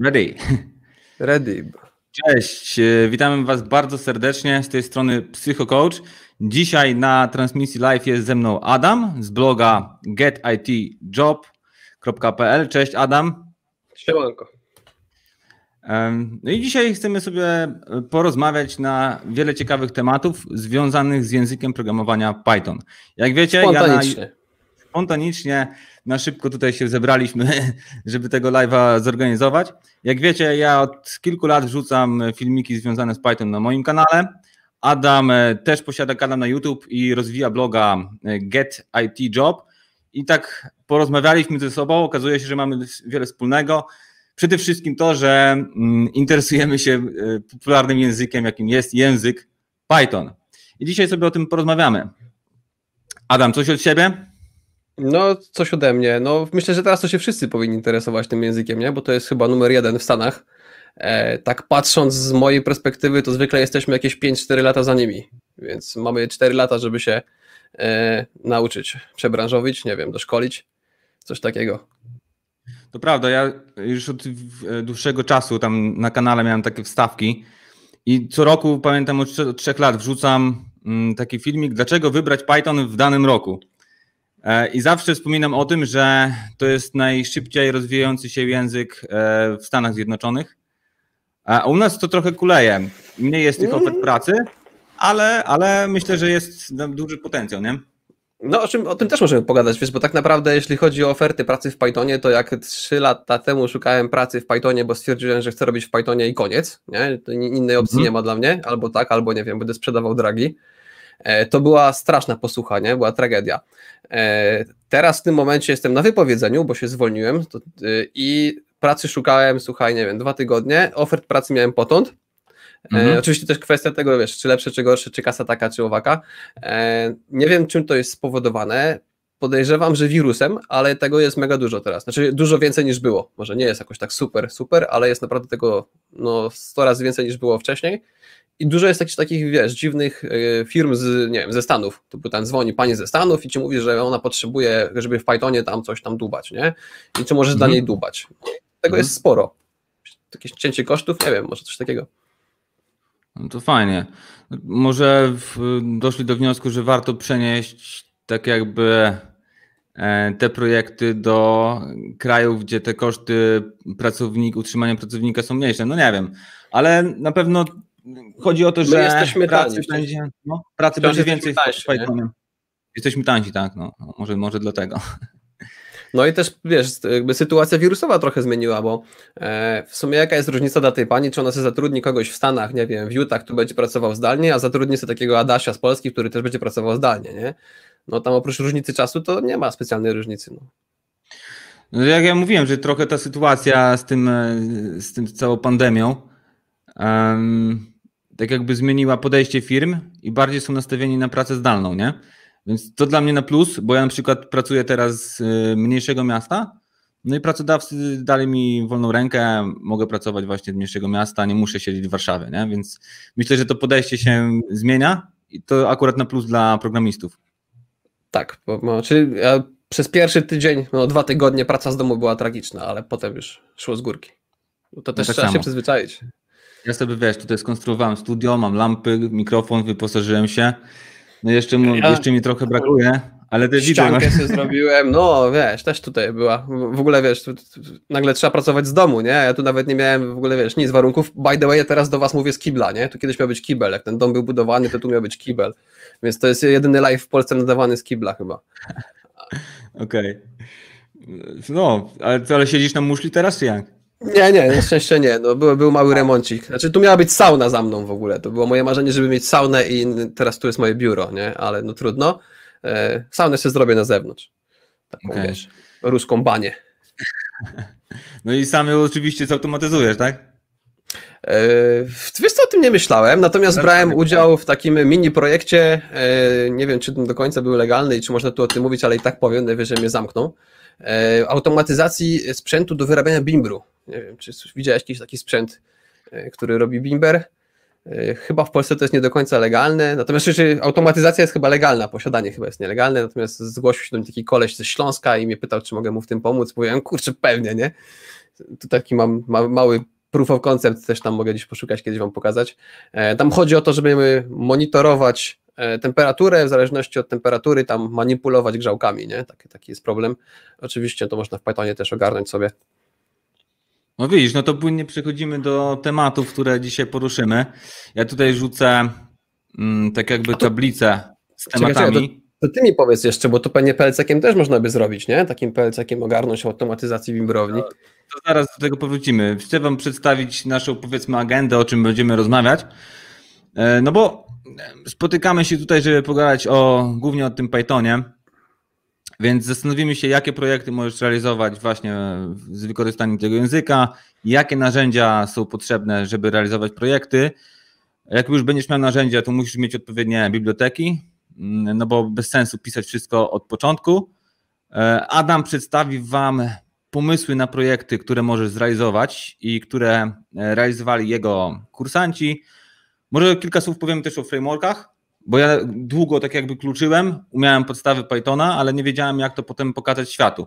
Ready. Ready. Cześć, e, witamy Was bardzo serdecznie z tej strony PsychoCoach. Dzisiaj na transmisji live jest ze mną Adam z bloga getitjob.pl. Cześć Adam. Siemanko. No i dzisiaj chcemy sobie porozmawiać na wiele ciekawych tematów związanych z językiem programowania Python. Jak wiecie, spontanicznie. ja na, spontanicznie na szybko tutaj się zebraliśmy, żeby tego live'a zorganizować. Jak wiecie, ja od kilku lat wrzucam filmiki związane z Python na moim kanale. Adam e, też posiada kanał na YouTube i rozwija bloga e, Get IT Job. I tak porozmawialiśmy ze sobą, okazuje się, że mamy wiele wspólnego. Przede wszystkim to, że mm, interesujemy się e, popularnym językiem, jakim jest język Python. I dzisiaj sobie o tym porozmawiamy. Adam, coś od siebie? No, coś ode mnie. No, myślę, że teraz to się wszyscy powinni interesować tym językiem, nie? Bo to jest chyba numer jeden w Stanach. E, tak patrząc z mojej perspektywy, to zwykle jesteśmy jakieś 5-4 lata za nimi, więc mamy 4 lata, żeby się e, nauczyć, przebranżowić, nie wiem, doszkolić, coś takiego. To prawda, ja już od e, dłuższego czasu tam na kanale miałem takie wstawki i co roku, pamiętam od 3 lat, wrzucam mm, taki filmik, dlaczego wybrać Python w danym roku. E, I zawsze wspominam o tym, że to jest najszybciej rozwijający się język e, w Stanach Zjednoczonych. A u nas to trochę kuleje. Mniej jest tych ofert pracy, ale, ale myślę, że jest duży potencjał, nie? No, o, czym, o tym też możemy pogadać, wiesz, bo tak naprawdę, jeśli chodzi o oferty pracy w Pythonie, to jak 3 lata temu szukałem pracy w Pythonie, bo stwierdziłem, że chcę robić w Pythonie i koniec, nie? To innej opcji mm nie ma dla mnie, albo tak, albo nie wiem, będę sprzedawał dragi. E, to była straszna posłucha, nie? była tragedia. E, teraz w tym momencie jestem na wypowiedzeniu, bo się zwolniłem e, i pracy szukałem, słuchaj, nie wiem, dwa tygodnie, ofert pracy miałem potąd. Mhm. E, oczywiście też kwestia tego, wiesz, czy lepsze, czy gorsze, czy kasa taka, czy owaka. E, nie wiem, czym to jest spowodowane. Podejrzewam, że wirusem, ale tego jest mega dużo teraz. Znaczy dużo więcej niż było. Może nie jest jakoś tak super, super, ale jest naprawdę tego no, 100 razy więcej niż było wcześniej. I dużo jest takich, takich wiesz, dziwnych e, firm z, nie wiem, ze Stanów. Typu tam dzwoni pani ze Stanów i ci mówi, że ona potrzebuje, żeby w Pythonie tam coś tam dubać, nie? I czy możesz mm. dla mhm. niej dubać. Tego jest mhm. sporo. Jakieś cięcie kosztów, nie wiem, może coś takiego. No to fajnie. Może w, doszli do wniosku, że warto przenieść tak jakby e, te projekty do krajów, gdzie te koszty pracownik, utrzymania pracownika są mniejsze. No nie wiem, ale na pewno chodzi o to, że My jesteśmy pracy tani, będzie, no, pracy będzie więcej tańsi, z Pythonem. Nie? Jesteśmy tanci, tak, no, no, może, może dlatego. No i też, wiesz, jakby sytuacja wirusowa trochę zmieniła, bo e, w sumie jaka jest różnica dla tej pani, czy ona sobie zatrudni kogoś w Stanach, nie wiem, w Utah, kto będzie pracował zdalnie, a zatrudni sobie takiego Adasia z Polski, który też będzie pracował zdalnie, nie? No tam oprócz różnicy czasu to nie ma specjalnej różnicy, no. no jak ja mówiłem, że trochę ta sytuacja z tym, e, z tym całą pandemią um, tak jakby zmieniła podejście firm i bardziej są nastawieni na pracę zdalną, nie? Więc to dla mnie na plus, bo ja na przykład pracuję teraz z y, mniejszego miasta, no i pracodawcy dali mi wolną rękę, mogę pracować właśnie z mniejszego miasta, nie muszę siedzieć w Warszawie, nie? Więc myślę, że to podejście się zmienia i to akurat na plus dla programistów. Tak, bo, czyli ja e, przez pierwszy tydzień, no dwa tygodnie praca z domu była tragiczna, ale potem już szło z górki. To no też no tak trzeba samo. się przyzwyczaić. Ja sobie wiesz, tutaj skonstruowałem studio, mam lampy, mikrofon, wyposażyłem się. No jeszcze, ja... jeszcze mi trochę brakuje, ale też Ściankę no. sobie zrobiłem, no wiesz, też tutaj była. W ogóle wiesz, tu, tu, nagle trzeba pracować z domu, nie? Ja tu nawet nie miałem w ogóle, wiesz, nic warunków. By the way, ja teraz do was mówię z kibla, nie? Tu kiedyś miał być kibel, jak ten dom był budowany, to tu miał być kibel. Więc to jest jedyny live w Polsce nadawany z kibla chyba. Okej. Okay. No, ale, ale siedzisz na muszli teraz jak? Nie, nie, na szczęście nie. No, był, był mały remoncik. Znaczy, tu miała być sauna za mną w ogóle. To było moje marzenie, żeby mieć saunę i teraz tu jest moje biuro, nie? Ale no trudno. E, saunę sobie zrobię na zewnątrz. Taką, okay. wiesz, ruską banię. No i sam ją oczywiście zautomatyzujesz, tak? E, wiesz co, o tym nie myślałem, natomiast no, brałem tak. udział w takim mini projekcie, e, nie wiem czy do końca był legalny i czy można tu o tym mówić, ale i tak powiem, najwyżej mnie zamkną, e, automatyzacji sprzętu do wyrabiania bimbru. Nie wiem, czy widziałeś jakiś taki sprzęt, e, który robi Bimber? E, chyba w Polsce to jest nie do końca legalne, natomiast czy automatyzacja jest chyba legalna, posiadanie chyba jest nielegalne, natomiast zgłosił się do mnie taki koleś ze Śląska i mnie pytał, czy mogę mu w tym pomóc. powiedziałem kurczę, pewnie, nie? Tu taki mam ma, mały proof of concept, też tam mogę gdzieś poszukać, kiedyś Wam pokazać. E, tam chodzi o to, żeby monitorować temperaturę, w zależności od temperatury tam manipulować grzałkami, nie? Taki, taki jest problem. Oczywiście to można w Pythonie też ogarnąć sobie. No widzisz, no to płynnie przechodzimy do tematów, które dzisiaj poruszymy. Ja tutaj rzucę mm, tak jakby tablicę z tematami. to, to, ty mi powiedz jeszcze, bo to pewnie pelcekiem też można by zrobić, nie? Takim pelcekiem ogarnąć automatyzację wimbrowni. To, to zaraz do tego powrócimy. Chcę wam przedstawić naszą powiedzmy agendę, o czym będziemy rozmawiać. E, no bo e, spotykamy się tutaj, żeby pogadać o, głównie o tym Pythonie więc zastanowimy się, jakie projekty możesz realizować właśnie z wykorzystaniem tego języka, jakie narzędzia są potrzebne, żeby realizować projekty. Jak już będziesz miał narzędzia, to musisz mieć odpowiednie biblioteki, mm, no bo bez sensu pisać wszystko od początku. E, Adam przedstawi Wam pomysły na projekty, które możesz zrealizować i które e, realizowali jego kursanci. Może kilka słów powiemy też o frameworkach, bo ja długo tak jakby kluczyłem, umiałem podstawy Pythona, ale nie wiedziałem, jak to potem pokazać światu.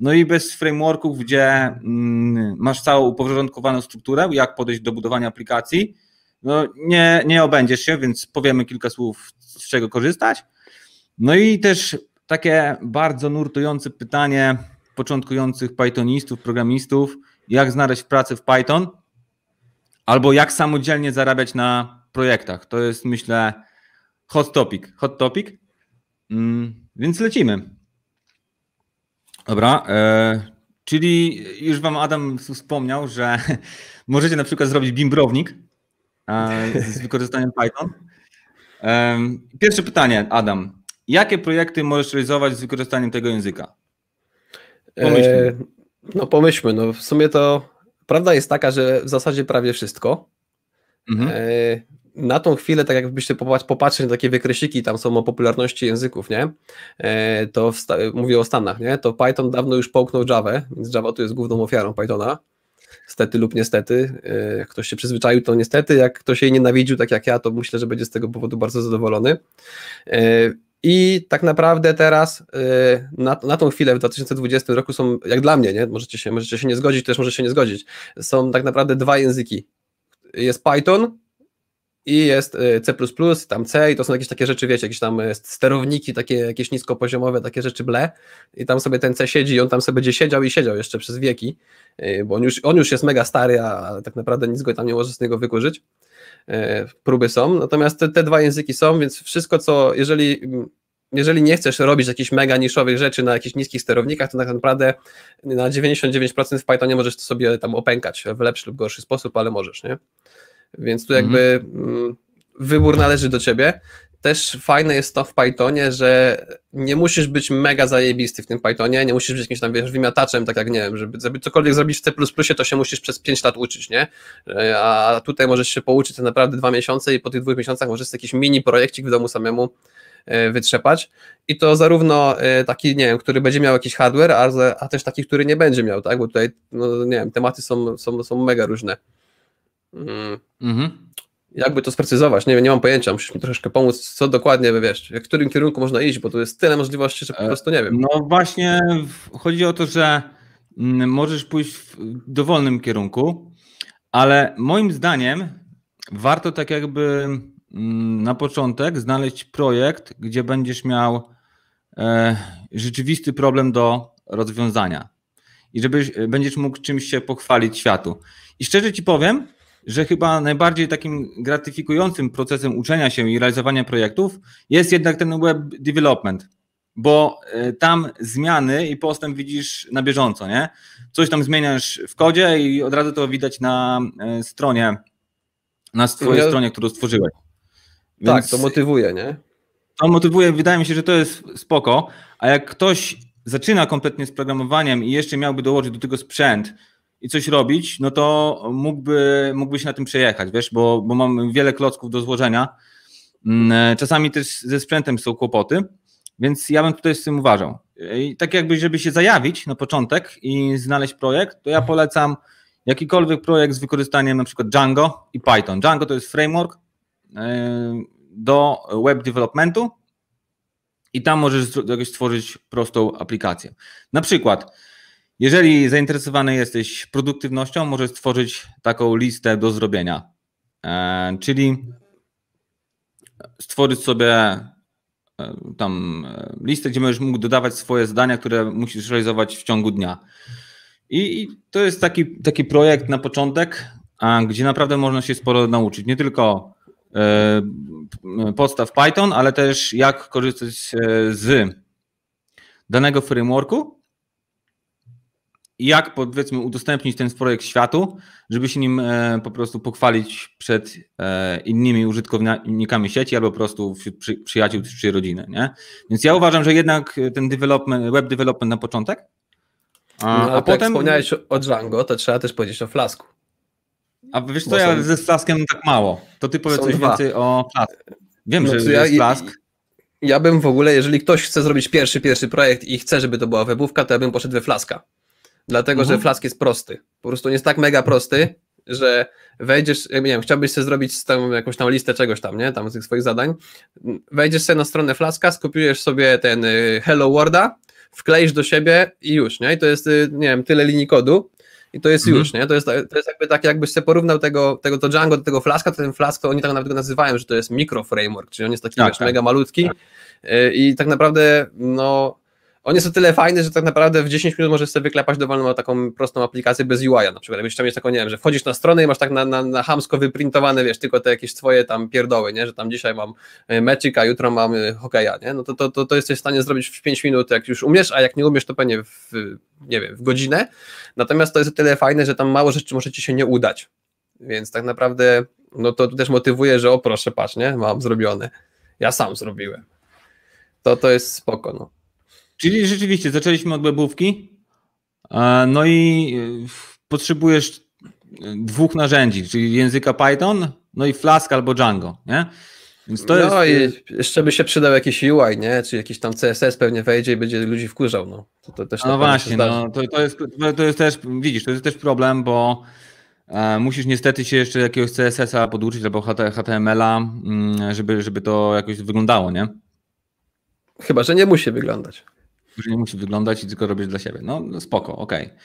No i bez frameworków, gdzie mm, masz całą uporządkowaną strukturę, jak podejść do budowania aplikacji, no nie, nie obędziesz się, więc powiemy kilka słów, z czego korzystać. No i też takie bardzo nurtujące pytanie początkujących Pythonistów, programistów, jak znaleźć pracę w Python, albo jak samodzielnie zarabiać na projektach. To jest myślę Hot topic, hot topic. Mm, więc lecimy. Dobra, e, czyli już wam Adam wspomniał, że możecie na przykład zrobić bimbrownik e, z wykorzystaniem Python. E, pierwsze pytanie, Adam. Jakie projekty możesz realizować z wykorzystaniem tego języka? Pomyślmy. E, no pomyślmy, no w sumie to prawda jest taka, że w zasadzie prawie wszystko. Mhm. E, na tą chwilę, tak jakbyście popatrzyli na takie wykresiki, tam są o popularności języków, nie? E, to mówię o Stanach, nie? To Python dawno już połknął Java, więc Java tu jest główną ofiarą Pythona. Stety lub niestety. E, jak ktoś się przyzwyczaił, to niestety. Jak ktoś jej nienawidził, tak jak ja, to myślę, że będzie z tego powodu bardzo zadowolony. E, I tak naprawdę teraz, na, na tą chwilę w 2020 roku są, jak dla mnie, nie? Możecie się, możecie się nie zgodzić, też możecie się nie zgodzić. Są tak naprawdę dwa języki. Jest Python, i jest y, C++, tam C i to są jakieś takie rzeczy, wiecie, jakieś tam y, sterowniki takie jakieś niskopoziomowe, takie rzeczy ble i tam sobie ten C siedzi i on tam sobie będzie siedział i siedział jeszcze przez wieki, y, bo on już, on już jest mega stary, a tak naprawdę nic go tam nie może z niego wykurzyć. Próby są, natomiast te, te dwa języki są, więc wszystko co, jeżeli mm, jeżeli nie chcesz robić jakichś mega niszowych rzeczy na jakichś niskich sterownikach, to tak naprawdę na 99% w Pythonie możesz to sobie tam opękać w lepszy lub gorszy sposób, ale możesz, nie? Więc tu jakby mhm. mm, wybór należy do ciebie. Też fajne jest to w Pythonie, że nie musisz być mega zajebisty w tym Pythonie, nie musisz być jakimś tam wiesz, wymiataczem, tak jak nie wiem, żeby, żeby cokolwiek zrobić w C, to się musisz przez 5 lat uczyć, nie? E, a tutaj możesz się pouczyć tak naprawdę dwa miesiące i po tych dwóch miesiącach możesz jakiś mini projekcik w domu samemu e, wytrzepać. I to zarówno e, taki, nie wiem, który będzie miał jakiś hardware, a, a też taki, który nie będzie miał, tak? Bo tutaj, no, nie wiem, tematy są, są, są mega różne. Mm. Mhm. Jakby to sprecyzować? Nie wiem, nie mam pojęcia, musisz mi troszeczkę pomóc, co dokładnie, wiesz, w którym kierunku można iść, bo tu jest tyle możliwości, że po e, prostu nie wiem. No właśnie, chodzi o to, że mm, możesz pójść w dowolnym kierunku, ale moim zdaniem warto tak jakby mm, na początek znaleźć projekt, gdzie będziesz miał e, rzeczywisty problem do rozwiązania i żebyś e, będziesz mógł czymś się pochwalić światu. I szczerze ci powiem, że chyba najbardziej takim gratyfikującym procesem uczenia się i realizowania projektów jest jednak ten web development, bo e, tam zmiany i postęp widzisz na bieżąco, nie? Coś tam zmieniasz w kodzie i od razu to widać na e, stronie, na no swojej ja... stronie, którą stworzyłeś. Tak, Więc tak, to motywuje, nie? To motywuje, wydaje mi się, że to jest spoko, a jak ktoś zaczyna kompletnie z programowaniem i jeszcze miałby dołożyć do tego sprzęt, i coś robić, no to mógłby, mógłby się na tym przejechać, wiesz, bo, bo mam wiele klocków do złożenia. Mm, e, czasami też ze sprzętem są kłopoty, więc ja bym tutaj z tym uważał. E, I tak jakby, żeby się zajawić na początek i znaleźć projekt, to ja polecam jakikolwiek projekt z wykorzystaniem na przykład Django i Python. Django to jest framework e, do web developmentu i tam możesz jakoś stworzyć prostą aplikację. Na przykład jeżeli zainteresowany jesteś produktywnością, możesz stworzyć taką listę do zrobienia. E, czyli stworzyć sobie e, tam e, listę, gdzie będziesz mógł dodawać swoje zadania, które musisz realizować w ciągu dnia. I to jest taki, taki projekt na początek, gdzie naprawdę można się sporo nauczyć. Nie tylko podstaw Python, ale też jak korzystać z danego frameworku jak powiedzmy udostępnić ten projekt światu, żeby się nim e, po prostu pochwalić przed e, innymi użytkownikami sieci albo po prostu wśród przyjaciół czy rodziny, nie? Więc ja uważam, że jednak ten development, web development na początek, a, no, a potem... wspomniałeś o Django, to trzeba też powiedzieć o Flasku. A wiesz co, są... ja ze Flaskiem tak mało, to ty powiedz są coś dwa. więcej o Flasku. Wiem, no, że ja... jest Flask. Ja bym w ogóle, jeżeli ktoś chce zrobić pierwszy, pierwszy projekt i chce, żeby to była webówka, to ja bym poszedł we Flaska dlatego mhm. że Flask jest prosty. Po prostu jest tak mega prosty, że wejdziesz, nie wiem, chciałbyś sobie zrobić z tam jakąś tam listę czegoś tam, nie, tam z tych swoich zadań, wejdziesz sobie na stronę Flaska, skopiujesz sobie ten y, Hello Worda, wkleisz do siebie i już, nie, i to jest, y, nie wiem, tyle linii kodu i to jest mhm. już, nie, to jest, to jest jakby tak, jakbyś się porównał tego, tego to Django do tego Flaska, to ten Flask, to oni tak naprawdę go nazywają, że to jest mikroframework, czyli on jest taki, tak, wiesz, tak, mega malutki tak. i tak naprawdę, no, on jest o tyle fajny, że tak naprawdę w 10 minut możesz sobie wyklepać dowolną taką prostą aplikację bez UI-a. Na przykład, jeśli chciał mieć taką, nie wiem, że wchodzisz na stronę i masz tak na, na, na hamsko wyprintowane, wiesz, tylko te jakieś twoje tam pierdoły, nie? Że tam dzisiaj mam e, meczyk, a jutro mam e, hokeja, nie? No to, to, to, to jesteś w stanie zrobić w 5 minut, jak już umiesz, a jak nie umiesz, to pewnie w, nie wiem, w godzinę. Natomiast to jest o tyle fajne, że tam mało rzeczy może ci się nie udać. Więc tak naprawdę, no to też motywuje, że o proszę, patrz, nie? Mam zrobione. Ja sam zrobiłem. To, to jest spoko, no. Czyli rzeczywiście zaczęliśmy od webówki, e, no i e, potrzebujesz e, dwóch narzędzi, czyli języka Python, no i Flask albo Django, nie? Więc to no jest... i jeszcze by się przydał jakiś UI, nie? Czy jakiś tam CSS pewnie wejdzie i będzie ludzi wkurzał, no. To, to też no właśnie, no, to, to, jest, to jest też, widzisz, to jest też problem, bo Musisz niestety się jeszcze jakiegoś CSS-a poduczyć albo HTML-a, mm, żeby, żeby to jakoś wyglądało, nie? Chyba, że nie musi wyglądać że nie musi wyglądać i tylko robić dla siebie. No, no spoko, okej. Okay.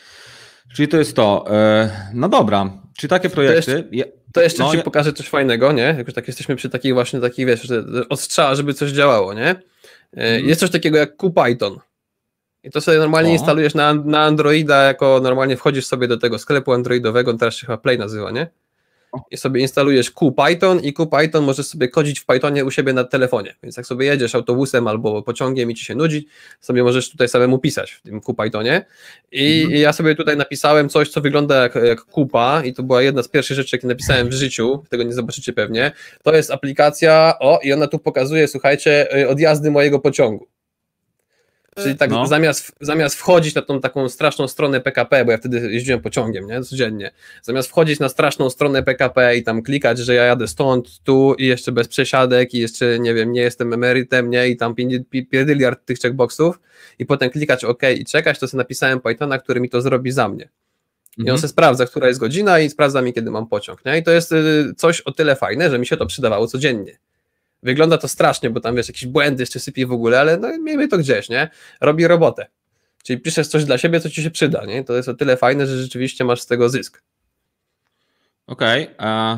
Czyli to jest to. E, no dobra, czy takie projekty... To jeszcze, to jeszcze no, ci ja... pokażę coś fajnego, nie? Jak już tak jesteśmy przy takich właśnie, takich wiesz, odstrzała, żeby coś działało, nie? E, mhm. Jest coś takiego jak QPython. I to sobie normalnie o. instalujesz na, na Androida, jako normalnie wchodzisz sobie do tego sklepu androidowego, on teraz się chyba Play nazywa, nie? I sobie instalujesz QPython i QPython możesz sobie kodzić w Pythonie u siebie na telefonie. Więc jak sobie jedziesz autobusem albo pociągiem i ci się nudzi, sobie możesz tutaj samemu pisać w tym QPythonie. I, mhm. I ja sobie tutaj napisałem coś, co wygląda jak, jak kupa i to była jedna z pierwszych rzeczy, jakie napisałem w życiu, tego nie zobaczycie pewnie. To jest aplikacja, o i ona tu pokazuje, słuchajcie, y, odjazdy mojego pociągu. Czyli tak no. zamiast, zamiast wchodzić na tą taką straszną stronę PKP, bo ja wtedy jeździłem pociągiem, nie? Codziennie. Zamiast wchodzić na straszną stronę PKP i tam klikać, że ja jadę stąd, tu i jeszcze bez przesiadek i jeszcze, nie wiem, nie jestem emerytem, nie? I tam pierdyliard tych checkboxów i potem klikać OK i czekać, to sobie napisałem Pythona, który mi to zrobi za mnie. I on mhm. se sprawdza, która jest godzina i sprawdza mi, kiedy mam pociąg, nie? I to jest y, coś o tyle fajne, że mi się to przydawało codziennie. Wygląda to strasznie, bo tam wiesz, jakieś błędy jeszcze sypie w ogóle, ale no miejmy to gdzieś, nie? Robi robotę. Czyli piszesz coś dla siebie, co ci się przyda, nie? To jest o tyle fajne, że rzeczywiście masz z tego zysk. Okej, okay, a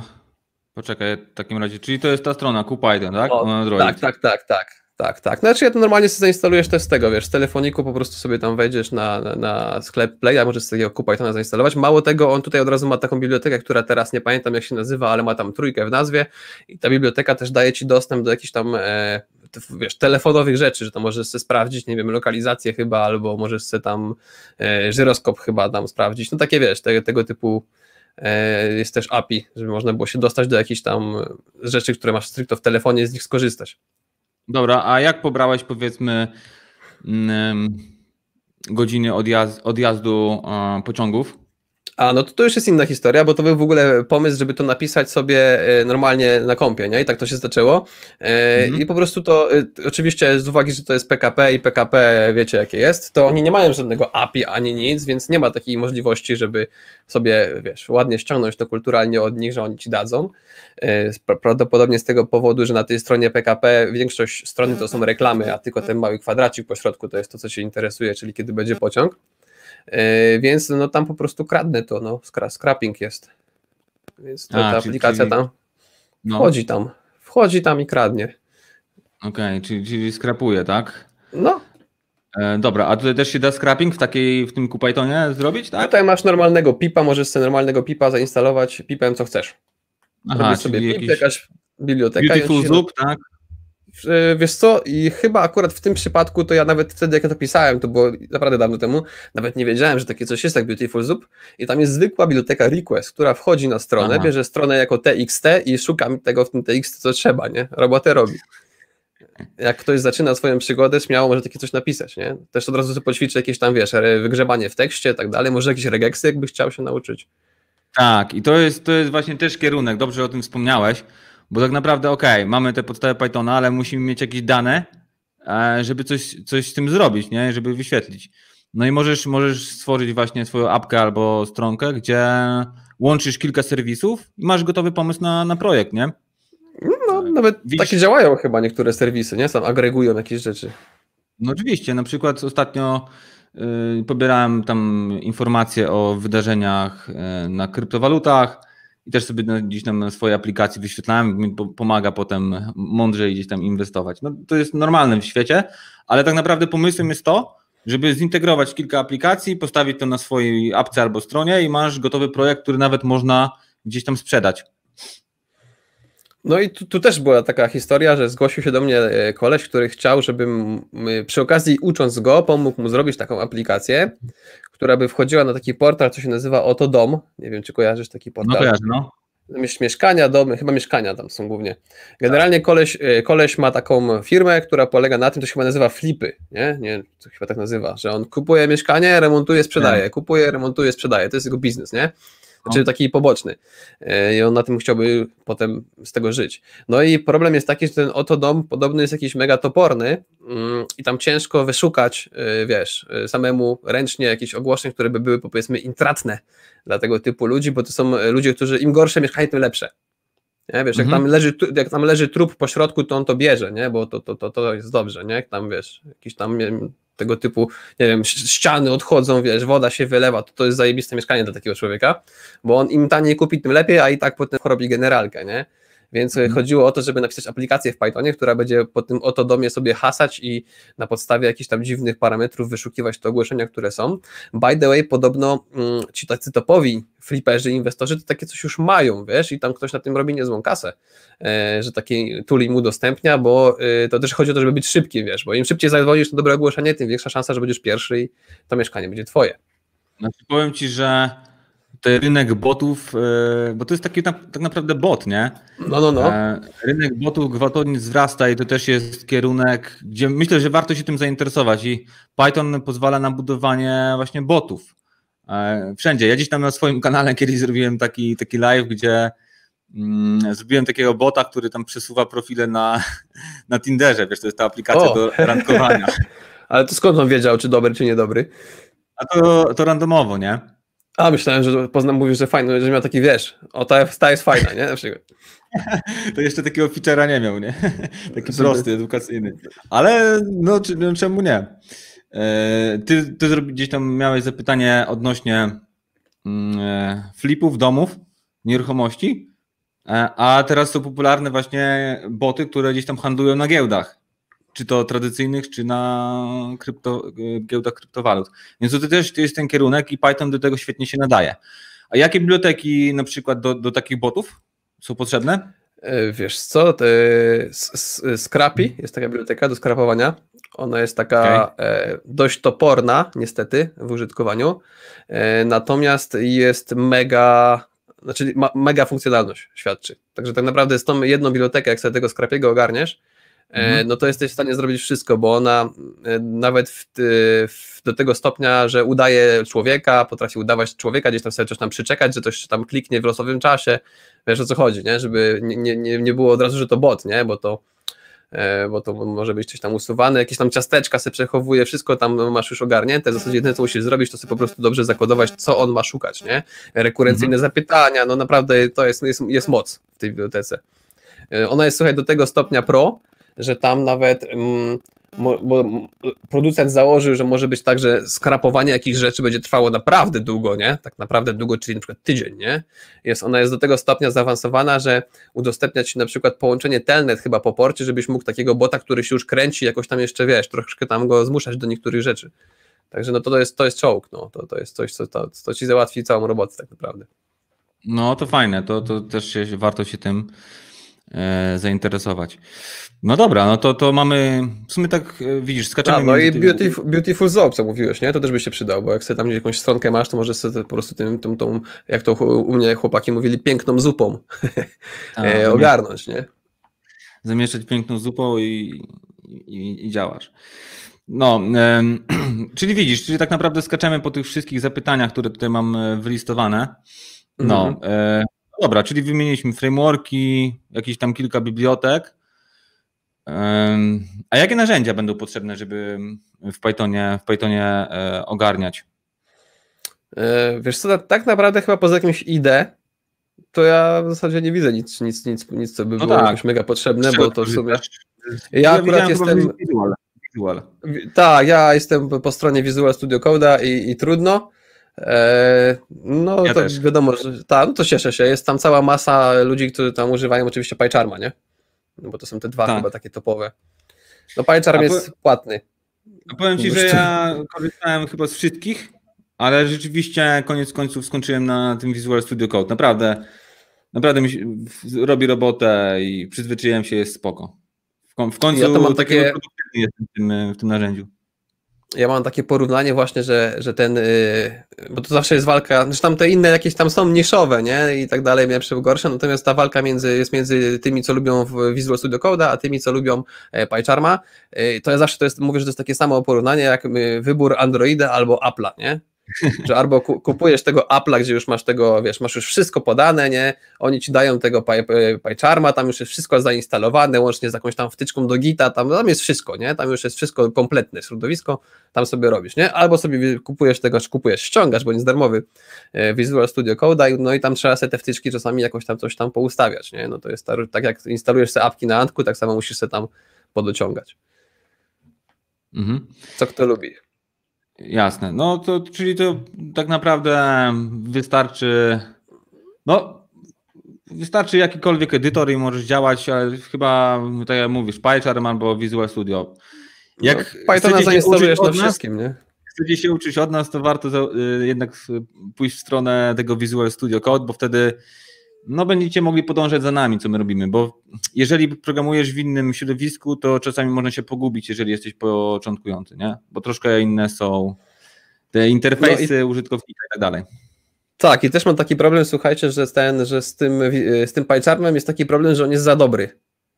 poczekaj w takim razie, czyli to jest ta strona, Kupajden, tak? O, tak, tak, tak, tak. Tak, tak. Znaczy ja to normalnie sobie zainstalujesz też z tego, wiesz, z telefoniku po prostu sobie tam wejdziesz na, na, na sklep Play, a możesz sobie kupa i to zainstalować. Mało tego, on tutaj od razu ma taką bibliotekę, która teraz nie pamiętam jak się nazywa, ale ma tam trójkę w nazwie i ta biblioteka też daje ci dostęp do jakichś tam e, wiesz, telefonowych rzeczy, że to możesz sobie sprawdzić, nie wiem, lokalizację chyba, albo możesz sobie tam e, żyroskop chyba tam sprawdzić. No takie wiesz, te, tego typu e, jest też API, żeby można było się dostać do jakichś tam rzeczy, które masz stricto w telefonie, z nich skorzystać. Dobra, a jak pobrałeś powiedzmy mm, godziny odjazdu e, pociągów? A no to, to już jest inna historia, bo to był w ogóle pomysł, żeby to napisać sobie e, normalnie na kompie, nie? I tak to się zaczęło. E, mhm. I po prostu to, e, oczywiście z uwagi, że to jest PKP i PKP wiecie jakie jest, to oni nie mają żadnego API ani nic, więc nie ma takiej możliwości, żeby sobie, wiesz, ładnie ściągnąć to kulturalnie od nich, że oni ci dadzą. Prawdopodobnie z tego powodu, że na tej stronie PKP większość strony to są reklamy, a tylko ten mały kwadracik po środku to jest to, co się interesuje, czyli kiedy będzie no. pociąg. Yy, więc no tam po prostu kradnę to, no, scrapping jest. Więc to, A, ta aplikacja tam no. wchodzi tam, wchodzi tam i kradnie. Okej, okay, czyli, czyli skrapuje, tak? No. E, dobra, a tutaj też się da scrapping w takiej, w tym Pythonie zrobić, tak? Tutaj masz normalnego pipa, możesz sobie normalnego pipa zainstalować pipem co chcesz. Aha, Robisz sobie pip, jakaś biblioteka. Beautiful Zup, tak? E, wiesz co, i chyba akurat w tym przypadku, to ja nawet wtedy, jak ja to pisałem, to było naprawdę dawno temu, nawet nie wiedziałem, że takie coś jest jak Beautiful Soup i tam jest zwykła biblioteka request, która wchodzi na stronę, Aha. bierze stronę jako txt i szuka tego w tym txt, co trzeba, nie? Robotę robi. Jak ktoś zaczyna swoją przygodę, śmiało może takie coś napisać, nie? Też od razu sobie poćwiczy jakieś tam, wiesz, wygrzebanie w tekście i tak dalej, może jakieś regeksy, jakby chciał się nauczyć. Tak, i to jest, to jest właśnie też kierunek, dobrze o tym wspomniałeś, bo tak naprawdę, ok, mamy te podstawy Pythona, ale musimy mieć jakieś dane, e, żeby coś, coś z tym zrobić, nie? żeby wyświetlić. No i możesz, możesz stworzyć właśnie swoją apkę albo stronkę, gdzie łączysz kilka serwisów i masz gotowy pomysł na, na projekt, nie? No, no tak. nawet Widzisz? takie działają chyba niektóre serwisy, nie? Sam agregują jakieś rzeczy. No oczywiście, na przykład ostatnio y, pobierałem tam informacje o wydarzeniach y, na kryptowalutach, i też sobie no, gdzieś tam swoje aplikacje wyświetlałem, mi pomaga potem mądrzej gdzieś tam inwestować. No, to jest normalne w świecie, ale tak naprawdę pomysłem jest to, żeby zintegrować kilka aplikacji, postawić to na swojej apce albo stronie i masz gotowy projekt, który nawet można gdzieś tam sprzedać. No i tu, tu, też była taka historia, że zgłosił się do mnie e, koleś, który chciał, żebym przy okazji ucząc go, pomógł mu zrobić taką aplikację, która by wchodziła na taki portal, co się nazywa Oto Dom. Nie wiem, czy kojarzysz taki no portal. No kojarzę, no. Mieszkania, domy, chyba mieszkania tam są głównie. Tak. Generalnie koleś, e, koleś ma taką firmę, która polega na tym, to się chyba nazywa flipy, nie? nie? To chyba tak nazywa, że on kupuje mieszkanie, remontuje, sprzedaje, tak. kupuje, remontuje, sprzedaje. To jest jego biznes, nie? No. znaczy taki poboczny. E, I on na tym chciałby potem z tego żyć. No i problem jest taki, że ten oto dom podobny jest jakiś mega toporny mm, i tam ciężko wyszukać, e, wiesz, e, samemu ręcznie jakichś ogłoszeń, które by były powiedzmy intratne dla tego typu ludzi, bo to są ludzie, którzy im gorsze mieszkanie, tym lepsze. Nie? Wiesz, mhm. jak, tam leży, jak tam leży trup po środku, to on to bierze, nie? bo to, to, to, to jest dobrze, nie? Jak tam wiesz, jakiś tam tego typu, nie wiem, ściany odchodzą, wiesz, woda się wylewa, to, to jest zajebiste mieszkanie dla takiego człowieka, bo on im taniej kupi, tym lepiej, a i tak potem chorobi generalkę, nie? Więc e, mhm. chodziło o to, żeby napisać aplikację w Pythonie, która będzie po tym oto domie sobie hasać i na podstawie jakichś tam dziwnych parametrów wyszukiwać te ogłoszenia, które są. By the way, podobno mm, ci tacy topowi fliperzy, inwestorzy to takie coś już mają, wiesz, i tam ktoś na tym robi niezłą kasę, e, że taki tool im udostępnia, bo e, to też chodzi o to, żeby być szybki, wiesz, bo im szybciej zadzwonisz na dobre ogłoszenie, tym większa szansa, że będziesz pierwszy i to mieszkanie będzie twoje. Znaczy powiem Ci, że ten rynek botów, e, bo to jest taki tak naprawdę bot, nie? No, no, no. E, rynek botów gwałtownie wzrasta i to też jest kierunek, gdzie myślę, że warto się tym zainteresować i Python pozwala na budowanie właśnie botów. E, wszędzie. Ja gdzieś tam na swoim kanale kiedyś zrobiłem taki, taki live, gdzie mm, zrobiłem takiego bota, który tam przesuwa profile na, na Tinderze, wiesz, to jest ta aplikacja o. do rankowania. Ale to skąd on wiedział, czy dobry, czy niedobry? A to, to randomowo, nie? A myślałem, że poznam, mówisz, że fajny, że miał taki wiesz, o ta, ta jest fajna, nie? Na przykład. To jeszcze takiego feature'a nie miał, nie? Taki prosty, edukacyjny. Ale no, czy, no, czemu nie? E, ty, ty gdzieś tam miałeś zapytanie odnośnie mm, e, flipów, domów, nieruchomości, e, a teraz są popularne właśnie boty, które gdzieś tam handlują na giełdach czy to tradycyjnych, czy na krypto, e, giełdach kryptowalut. Więc to też jest ten kierunek i Python do tego świetnie się nadaje. A jakie biblioteki na przykład do, do takich botów są potrzebne? E, wiesz co, Scrappy jest taka biblioteka do skrapowania. Ona jest taka okay. E, dość toporna, niestety, w użytkowaniu. Natomiast jest mega, znaczy ma, mega funkcjonalność świadczy. Także tak naprawdę z tą jedną bibliotekę, jak sobie tego Scrapiego ogarniesz, E, mhm. no to jesteś w stanie zrobić wszystko, bo ona e, nawet w, w, do tego stopnia, że udaje człowieka, potrafi udawać człowieka, gdzieś tam sobie coś tam przyczekać, że coś tam kliknie w losowym czasie, wiesz o co chodzi, nie? żeby nie, nie, nie było od razu, że to bot, nie? bo to e, bo to może być coś tam usuwane, jakieś tam ciasteczka se przechowuje, wszystko tam masz już ogarnięte, w zasadzie jedyne co musisz zrobić, to sobie po prostu dobrze zakodować, co on ma szukać, nie? Rekurencyjne mhm. zapytania, no naprawdę to jest, jest, jest moc w tej bibliotece. Ona jest, słuchaj, do tego stopnia pro, że tam nawet mm, bo producent założył, że może być tak, że skrapowanie jakichś rzeczy będzie trwało naprawdę długo, nie? Tak naprawdę długo, czyli na przykład tydzień, nie? Jest, ona jest do tego stopnia zaawansowana, że udostępniać ci na przykład połączenie telnet chyba po porcie, żebyś mógł takiego bota, który się już kręci, jakoś tam jeszcze, wiesz, troszkę tam go zmuszać do niektórych rzeczy. Także no to, to jest, to jest czołg, no. To, to jest coś, co, to, ci załatwi całą robotę tak naprawdę. No to fajne, to, to też się, warto się tym E, zainteresować. No dobra, no to, to mamy, w sumie tak e, widzisz, skaczamy. A, tak, no i beautiful, beautiful co mówiłeś, nie? To też by się przydało, bo jak sobie tam jakąś stronkę masz, to możesz sobie po prostu tym, tym tą, jak to u mnie chłopaki mówili, piękną zupą A, tak, e, ogarnąć, nie? Zamieszać piękną zupą i, i, i działasz. No, e, czyli widzisz, czyli tak naprawdę skaczemy po tych wszystkich zapytaniach, które tutaj mam wylistowane. No, mhm. e, Dobra, czyli wymieniliśmy frameworki, jakieś tam kilka bibliotek. A jakie narzędzia będą potrzebne, żeby w Pythonie, w Pythonie e, ogarniać? E, wiesz co, tak naprawdę chyba poza jakimś IDE, to ja w zasadzie nie widzę nic, nic, nic, nic co by no było no tak. jakoś mega potrzebne, bo to w sumie... Ja akurat jestem... Tak, ja jestem po stronie Visual Studio Code'a i, i trudno. E, no ja to też. wiadomo, że ta, no to cieszę się. Jest tam cała masa ludzi, którzy tam używają oczywiście PyCharma, nie? No bo to są te dwa tak. chyba takie topowe. No PyCharm po... jest płatny. A powiem Ci, że ja korzystałem chyba z wszystkich, ale rzeczywiście koniec końców skończyłem na tym Visual Studio Code. Naprawdę, naprawdę mi się, robi robotę i przyzwyczaiłem się, jest spoko. W, końcu ja to mam takie... w tym, e, w tym narzędziu ja mam takie porównanie właśnie, że, że ten, y, bo to zawsze jest walka, że znaczy tam te inne jakieś tam są niszowe, nie, i tak dalej, lepsze, gorsze, natomiast ta walka między, jest między tymi, co lubią Visual Studio Code, a tymi, co lubią e, PyCharma, y, to ja zawsze to jest, mówię, że to jest takie samo porównanie, jak y, wybór Androida albo Apple'a, nie, że albo kupujesz tego Apple'a, gdzie już masz tego, wiesz, masz już wszystko podane, nie? Oni ci dają tego PyCharma, tam już jest wszystko zainstalowane, łącznie z jakąś tam wtyczką do Gita, tam, tam jest wszystko, nie? Tam już jest wszystko kompletne, środowisko, tam sobie robisz, nie? Albo sobie kupujesz tego, czy kupujesz, ściągasz, bo nie jest darmowy e, Visual Studio Code, no i tam trzeba sobie te wtyczki czasami jakoś tam coś tam poustawiać, nie? No to jest tak jak instalujesz sobie apki na Antku, tak samo musisz sobie tam podociągać. Mhm. Co kto lubi. Jasne. No to czyli to tak naprawdę wystarczy. No, wystarczy jakikolwiek edytor i możesz działać, ale chyba tak jak mówisz, PyCharm albo Visual Studio. Jak no, Pythona zainstalujesz na wszystkim, nie? Chcecie się uczyć od nas, to warto y, jednak pójść w stronę tego Visual Studio Code, bo wtedy no będziecie mogli podążać za nami, co my robimy, bo jeżeli programujesz w innym środowisku, to czasami można się pogubić, jeżeli jesteś początkujący, nie? Bo troszkę inne są te interfejsy no i... użytkownika i tak dalej. Tak, i też mam taki problem, słuchajcie, że, ten, że z tym, e, z tym PyCharmem jest taki problem, że on jest za dobry.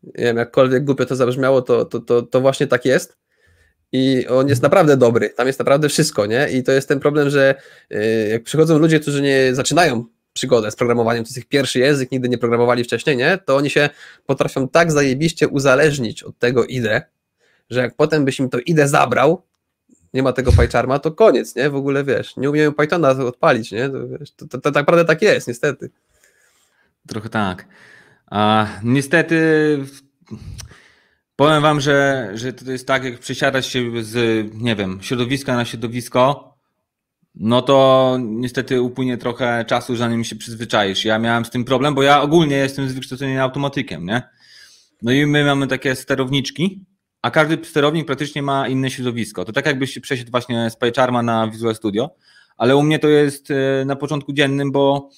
Nie wiem, jakkolwiek głupio to zabrzmiało, to, to, to, to właśnie tak jest. I on jest naprawdę dobry, tam jest naprawdę wszystko, nie? I to jest ten problem, że e, jak przychodzą ludzie, którzy nie zaczynają przygodę z programowaniem, to jest ich pierwszy język, nigdy nie programowali wcześniej, nie? To oni się potrafią tak zajebiście uzależnić od tego IDE, że jak potem byś im to IDE zabrał, nie ma tego PyCharma, to koniec, nie? W ogóle wiesz, nie umieją Pythona odpalić, nie? To, wiesz, to, to, to tak naprawdę tak jest, niestety. Trochę tak. A, niestety powiem wam, że, że to jest tak, jak przesiadać się z, nie wiem, środowiska na środowisko, no to niestety upłynie trochę czasu, zanim się przyzwyczaisz. Ja miałem z tym problem, bo ja ogólnie jestem z wykształcenia automatykiem, nie? No i my mamy takie sterowniczki, a każdy sterownik praktycznie ma inne środowisko. To tak jakbyś przeszedł właśnie z PyCharma na Visual Studio, ale u mnie to jest e, na początku dziennym, bo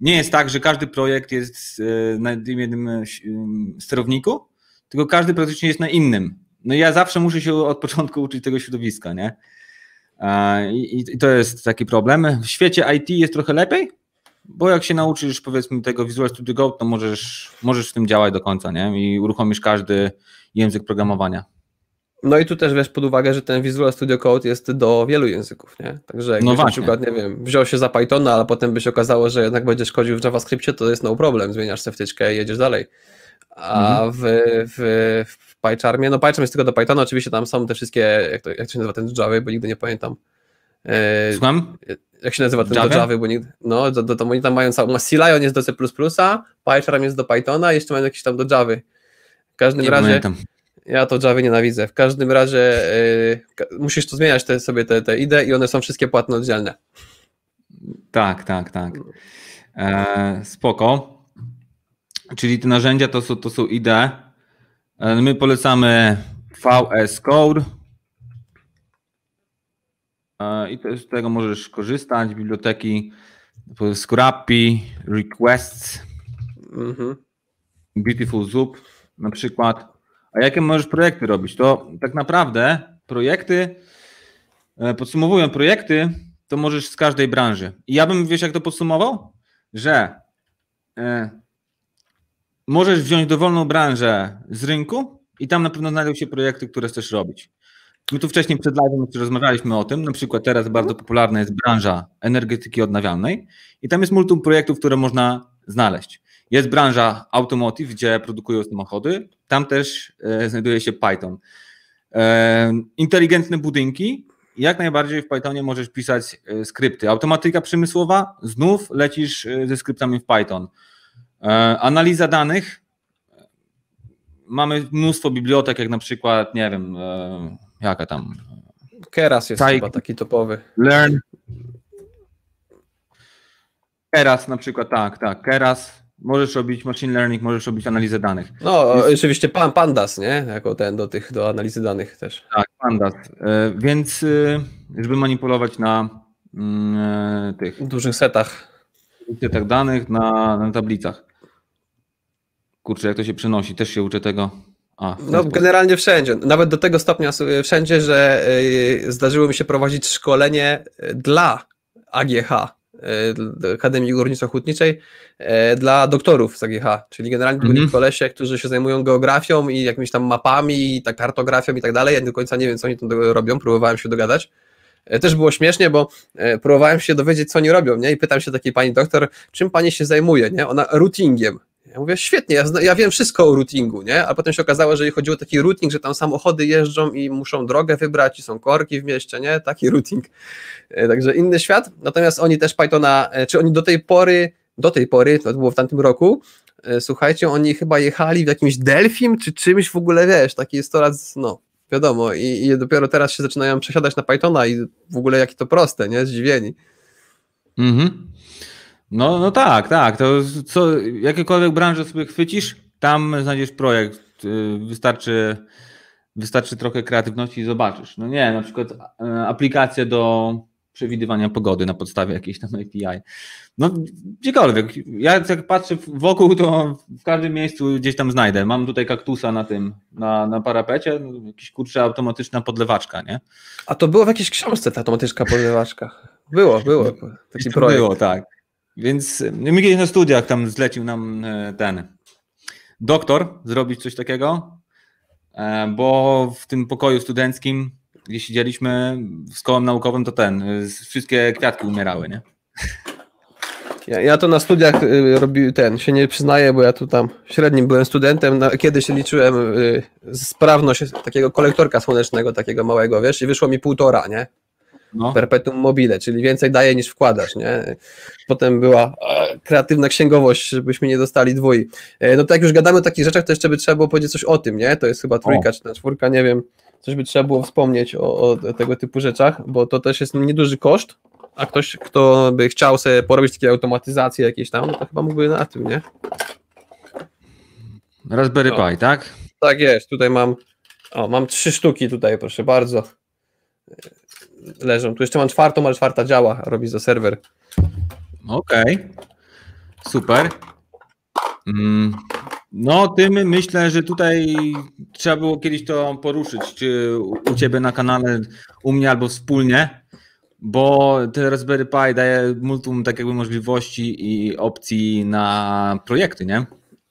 nie jest tak, że każdy projekt jest e, na tym jednym e, sterowniku, tylko każdy praktycznie jest na innym. No i ja zawsze muszę się od początku uczyć tego środowiska, nie? I, I, to jest taki problem. W świecie IT jest trochę lepiej, bo jak się nauczysz powiedzmy tego Visual Studio Code, to możesz, możesz w tym działać do końca nie? i uruchomisz każdy język programowania. No i tu też weź pod uwagę, że ten Visual Studio Code jest do wielu języków, nie? Także jak no na przykład, nie wiem, wziął się za Pythona, ale potem by się okazało, że jednak będziesz kodził w JavaScriptie, to jest no problem, zmieniasz wtyczkę i jedziesz dalej. A mhm. w, w PyCharmie. No PyCharm jest tylko do Pythona, oczywiście tam są te wszystkie, jak to, jak to się nazywa ten Java, bo nigdy nie pamiętam. E, Słucham? Jak się nazywa ten Java? do Java, bo nigdy, no do, do, to oni tam mają całą, no, Cilion jest do C++, PyCharm jest do Pythona, jeszcze mają jakieś tam do Java. W każdym nie razie... Pamiętam. Ja to Java nienawidzę. W każdym razie e, musisz tu zmieniać te, sobie te, te idee i one są wszystkie płatne oddzielne. Tak, tak, tak. E, spoko. Czyli te narzędzia to są, to są IDE, E, my polecamy VS Code. E, I z tego możesz korzystać. Biblioteki Scrappy, Requests, mhm. Beautiful Zoop na przykład. A jakie możesz projekty robić? To tak naprawdę projekty, e, podsumowując projekty, to możesz z każdej branży. I ja bym, wiesz jak to podsumował? Że możesz wziąć dowolną branżę z rynku i tam na pewno znajdą się projekty, które chcesz robić. My tu wcześniej przed live'em rozmawialiśmy o tym, na przykład teraz bardzo popularna jest branża energetyki odnawialnej i tam jest multum projektów, które można znaleźć. Jest branża automotive, gdzie produkują samochody, tam też e, znajduje się Python. E, inteligentne budynki, jak najbardziej w Pythonie możesz pisać e, skrypty. Automatyka przemysłowa, znów lecisz ze skryptami w Python. E, analiza danych. Mamy mnóstwo bibliotek, jak na przykład, nie wiem, e, jaka tam. Keras jest chyba taki topowy. Learn. Keras na przykład, tak, tak. Keras, Możesz robić machine learning, możesz robić analizę danych. No, oczywiście pan, Pandas, nie? Jako ten do tych, do analizy danych też. Tak, Pandas. E, więc żeby manipulować na mm, tych... W dużych setach tak danych na, na tablicach. Kurczę, jak to się przenosi? Też się uczę tego. A, no, generalnie wszędzie. Nawet do tego stopnia e, wszędzie, że e, zdarzyło mi się prowadzić szkolenie e, dla AGH, Akademii Górniczo-Hutniczej, dla doktorów z AGH, czyli generalnie byli mhm. kolesie, którzy się zajmują geografią i jakimiś tam mapami, i tak kartografią i tak dalej. Ja do końca nie wiem, co oni tam robią, próbowałem się dogadać E, też było śmiesznie, bo e, próbowałem się dowiedzieć, co oni robią, nie? I pytam się takiej pani doktor, czym pani się zajmuje, nie? Ona routingiem. Ja mówię, świetnie, ja, ja, wiem wszystko o routingu, nie? A potem się okazało, że chodziło o taki routing, że tam samochody jeżdżą i muszą drogę wybrać i są korki w mieście, nie? Taki routing. E, także inny świat. Natomiast oni też Pythona, czy oni do tej pory, do tej pory, to było w tamtym roku, słuchajcie, oni chyba jechali w jakimś Delfim czy czymś w ogóle, wiesz, taki 100 lat, no, wiadomo, i, i dopiero teraz się zaczynają przesiadać na Pythona i w ogóle jakie to proste, nie? Zdziwieni. Mhm. No, no tak, tak. To co, jakiekolwiek branżę sobie chwycisz, tam znajdziesz projekt. Y, wystarczy, wystarczy trochę kreatywności i zobaczysz. No nie, na przykład y, aplikacje do przewidywania pogody na podstawie jakiejś tam API. No gdziekolwiek. Ja jak patrzę wokół, to w każdym miejscu gdzieś tam znajdę. Mam tutaj kaktusa na tym, na, na parapecie, no, jakiś kurczę automatyczna podlewaczka, nie? A to było w jakiejś książce ta automatyczna podlewaczka. Było, było. No, Taki projekt. Było, tak. Więc no, my kiedyś na studiach tam zlecił nam e, ten doktor zrobić coś takiego, e, bo w tym pokoju studenckim gdzie siedzieliśmy z kołem naukowym, to ten, y, wszystkie kwiatki umierały, nie? Ja, ja to na studiach y, robił ten, się nie przyznaję, bo ja tu tam średnim byłem studentem, na, się liczyłem y, sprawność takiego kolektorka słonecznego, takiego małego, wiesz, i wyszło mi półtora, nie? No. Perpetuum mobile, czyli więcej daje niż wkładasz, nie? Potem była e, kreatywna księgowość, żebyśmy nie dostali dwój. E, no to jak już gadamy o takich rzeczach, to jeszcze by trzeba było powiedzieć coś o tym, nie? To jest chyba trójka o. czy czwórka, nie wiem. Coś by trzeba było wspomnieć o, o tego typu rzeczach, bo to też jest nieduży koszt, a ktoś, kto by chciał sobie porobić takie automatyzacje jakieś tam, no to chyba mógłby na tym, nie? Raspberry no. Pi, tak? Tak jest, tutaj mam, o, mam trzy sztuki tutaj, proszę bardzo. Leżą, tu jeszcze mam czwartą, ale czwarta działa, robi za serwer. Okej, okay. super. Mm. No, tym myślę, że tutaj trzeba było kiedyś to poruszyć, czy u Ciebie na kanale, u mnie albo wspólnie, bo ten Raspberry Pi daje multum tak jakby możliwości i opcji na projekty, nie?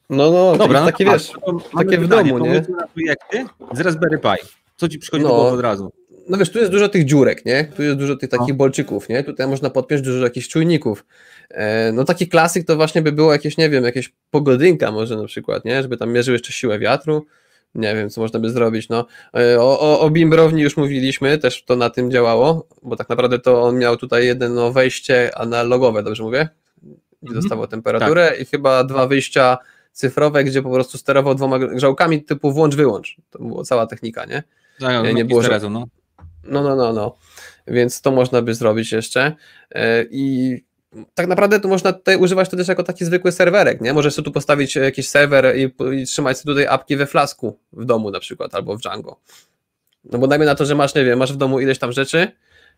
No, no, Dobra, no, takie wiesz, takie w domu, nie? projekty z Raspberry Pi. Co Ci przychodzi no. do głowy od razu? no wiesz, tu jest dużo tych dziurek, nie? Tu jest dużo tych no. takich bolczyków, nie? Tutaj można podpiąć dużo jakichś czujników. E, no taki klasyk to właśnie by było jakieś, nie wiem, jakieś pogodynka może na przykład, nie? Żeby tam mierzył jeszcze siłę wiatru. Nie wiem, co można by zrobić, no. E, o, o, o bimbrowni już mówiliśmy, też to na tym działało, bo tak naprawdę to on miał tutaj jedno wejście analogowe, dobrze mówię? Gdzie mhm. temperaturę tak. i chyba dwa wyjścia cyfrowe, gdzie po prostu sterował dwoma grzałkami typu włącz-wyłącz. To była cała technika, nie? Tak, nie, nie było, że, no. No, no, no, no. Więc to można by zrobić jeszcze. E, I tak naprawdę tu można tutaj używać to też jako taki zwykły serwerek, nie? Możesz tu postawić jakiś serwer i, i trzymać sobie tutaj apki we flasku w domu na przykład albo w Django. No bo dajmy na to, że masz, nie wiem, masz w domu ileś tam rzeczy,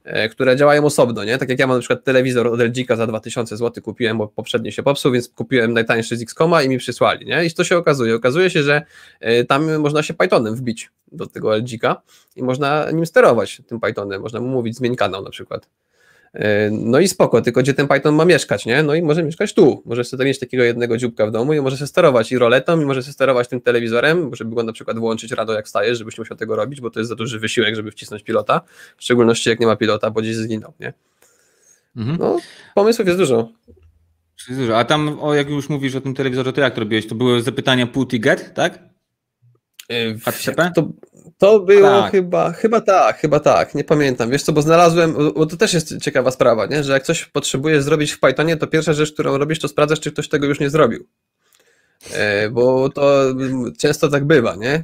E, które działają osobno, nie? Tak jak ja mam na przykład telewizor od LG'ka za 2000 zł kupiłem, bo poprzednio się popsuł, więc kupiłem najtańszy z Xcoma i mi przysłali, nie? I to się okazuje? Okazuje się, że e, tam można się Pythonem wbić do tego LG'ka i można nim sterować, tym Pythonem, można mu mówić zmień kanał na przykład. E, no i spoko, tylko gdzie ten Python ma mieszkać, nie? No i może mieszkać tu. może sobie mieć takiego jednego dzióbka w domu i może się sterować i roletą, i może się sterować tym telewizorem, żeby go na przykład włączyć rado jak stajesz, żebyś musiał tego robić, bo to jest za duży wysiłek, żeby wcisnąć pilota, w szczególności jak nie ma pilota, bo gdzieś zginął, nie? Mhm. No, pomysłów jest dużo. A tam, o, jak już mówisz o tym telewizorze, to jak to robiłeś? To były zapytania put i get, tak? HTTP? E, to, to było tak. chyba, chyba tak, chyba tak, nie pamiętam. Wiesz co, bo znalazłem, bo to też jest ciekawa sprawa, nie? że jak coś potrzebujesz zrobić w Pythonie, to pierwsza rzecz, którą robisz, to sprawdzasz, czy ktoś tego już nie zrobił. E, bo to mm, często tak bywa, nie?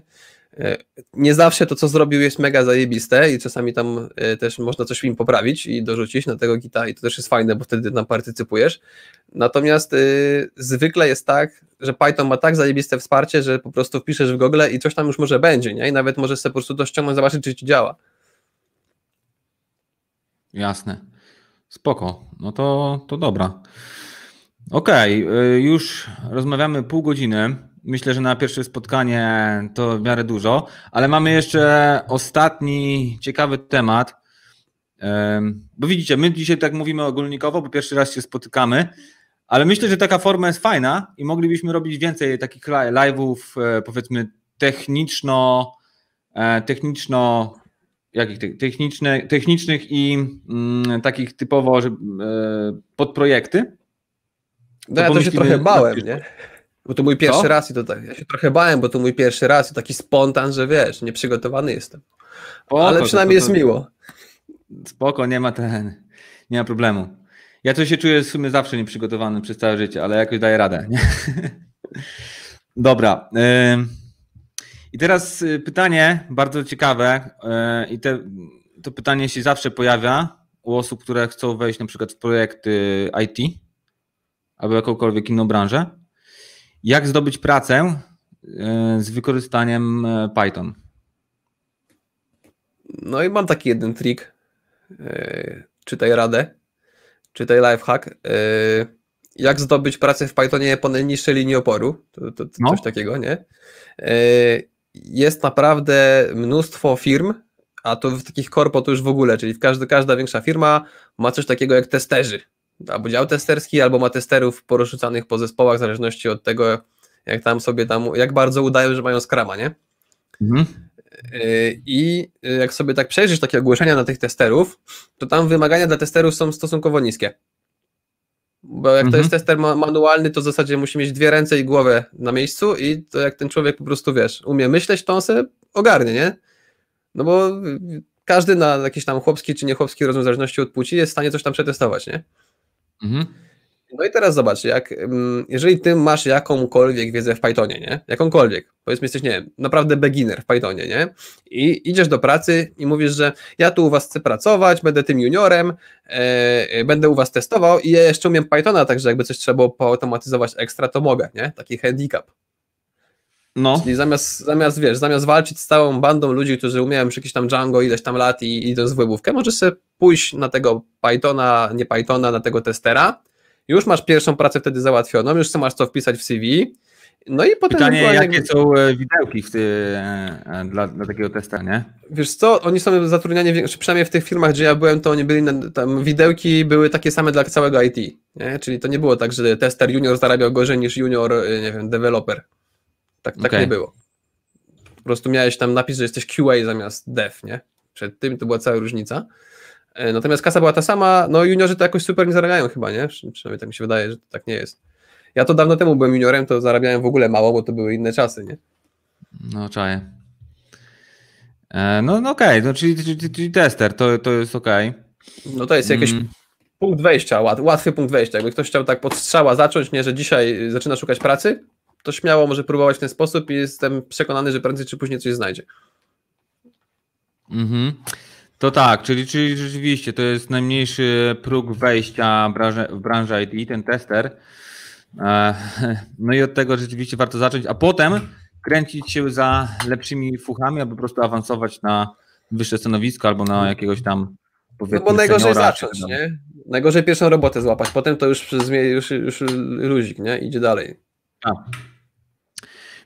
E, nie zawsze to, co zrobił, jest mega zajebiste i czasami tam e, też można coś w nim poprawić i dorzucić na tego gita i to też jest fajne, bo wtedy tam partycypujesz. Natomiast y, zwykle jest tak, że Python ma tak zajebiste wsparcie, że po prostu wpiszesz w Google i coś tam już może będzie, nie? I nawet możesz sobie po prostu to ściągnąć, zobaczyć, czy ci działa. Jasne. Spoko. No to, to dobra. Okej, okay, już rozmawiamy pół godziny. Myślę, że na pierwsze spotkanie to w miarę dużo, ale mamy jeszcze ostatni ciekawy temat. Bo widzicie, my dzisiaj tak mówimy ogólnikowo, bo pierwszy raz się spotykamy, ale myślę, że taka forma jest fajna i moglibyśmy robić więcej takich live'ów, e, powiedzmy, techniczno, e, techniczno, jakich techniczne, technicznych i mm, takich typowo że, e, podprojekty. No ja to się trochę bałem, nie? Bo to mój pierwszy Co? raz i to tak, ja się trochę bałem, bo to mój pierwszy raz i taki spontan, że wiesz, nieprzygotowany jestem. Spoko, Ale przynajmniej to, to, to... jest miło. Spoko, nie ma ten, nie ma problemu. Ja to się czuję w sumie zawsze nieprzygotowany przez całe życie, ale jakoś daję radę. Nie? Dobra. I teraz y, pytanie bardzo ciekawe y, i te, to pytanie się zawsze pojawia u osób, które chcą wejść na przykład w projekty IT albo jakąkolwiek inną branżę jak zdobyć pracę e, z wykorzystaniem e, Python? No i mam taki jeden trik. E, czytaj radę, czytaj lifehack. Jak zdobyć pracę w Pythonie po najniższej linii oporu? To, to, to no. Coś takiego, nie? Jest naprawdę mnóstwo firm, a to w takich korpo to już w ogóle, czyli każdy, każda większa firma ma coś takiego jak testerzy albo dział testerski, albo ma testerów porozrzucanych po zespołach, w zależności od tego, jak tam sobie tam, jak bardzo udają, że mają skrama, nie? Mhm. Y, I jak sobie tak przejrzysz takie ogłoszenia na tych testerów, to tam wymagania dla testerów są stosunkowo niskie. Bo jak mhm. to jest mhm. tester manualny, to w zasadzie musi mieć dwie ręce i głowę na miejscu i to jak ten człowiek po prostu, wiesz, umie myśleć, to on sobie ogarnie, nie? No bo każdy na jakiś tam chłopski czy niechłopski rozum, w zależności od płci, jest w stanie coś tam przetestować, nie? Mhm. No i teraz zobacz, jak, mm, jeżeli ty masz jakąkolwiek wiedzę w Pythonie, nie? Jakąkolwiek, powiedzmy jesteś, nie wiem, naprawdę beginner w Pythonie, nie? I idziesz do pracy i mówisz, że ja tu u was chcę pracować, będę tym juniorem, e, e, będę u was testował i ja jeszcze umiem Pythona, także jakby coś trzeba było poautomatyzować ekstra, to mogę, nie? Taki handicap no. Czyli zamiast, zamiast, wiesz, zamiast walczyć z całą bandą ludzi, którzy umieją przy jakieś tam Django ileś tam lat i idą z wybówkę, możesz sobie pójść na tego Pythona, nie Pythona, na tego testera, już masz pierwszą pracę wtedy załatwioną, już co masz co wpisać w CV, no i potem... Pytanie, jakie są e, widełki w ty, e, e, dla, dla takiego testa, nie? Wiesz co, oni są zatrudniani, czy przynajmniej w tych firmach, gdzie ja byłem, to oni byli, tam widełki były takie same dla całego IT, nie? czyli to nie było tak, że tester junior zarabiał gorzej niż junior, nie wiem, deweloper. Tak, tak okay. nie było. Po prostu miałeś tam napis, że jesteś QA zamiast dev, nie? Przed tym to była cała różnica. E, natomiast kasa była ta sama, no juniorzy to jakoś super nie zarabiają chyba, nie? Przynajmniej tak mi się wydaje, że to tak nie jest. Ja to dawno temu byłem juniorem, to zarabiałem w ogóle mało, bo to były inne czasy, nie? No czaję. E, no, no okej, okay. no, czyli, czyli, czyli, tester, to, to jest okej. Okay. No to jest jakiś mm. punkt wejścia, łatwy punkt wejścia. Jakby ktoś chciał tak pod strzała zacząć, nie, że dzisiaj zaczyna szukać pracy, to śmiało może próbować w ten sposób i jestem przekonany, że prędzej czy później coś znajdzie. Mhm. To tak, czyli, czyli rzeczywiście to jest najmniejszy próg wejścia w branżę IT, ten tester. No i od tego rzeczywiście warto zacząć, a potem kręcić się za lepszymi fuchami, aby po prostu awansować na wyższe stanowisko albo na jakiegoś tam powiedzmy. No bo najgorzej seniora, zacząć, nie? Najgorzej pierwszą robotę złapać, potem to już, już, już luzik, nie? Idzie dalej. A. Tak.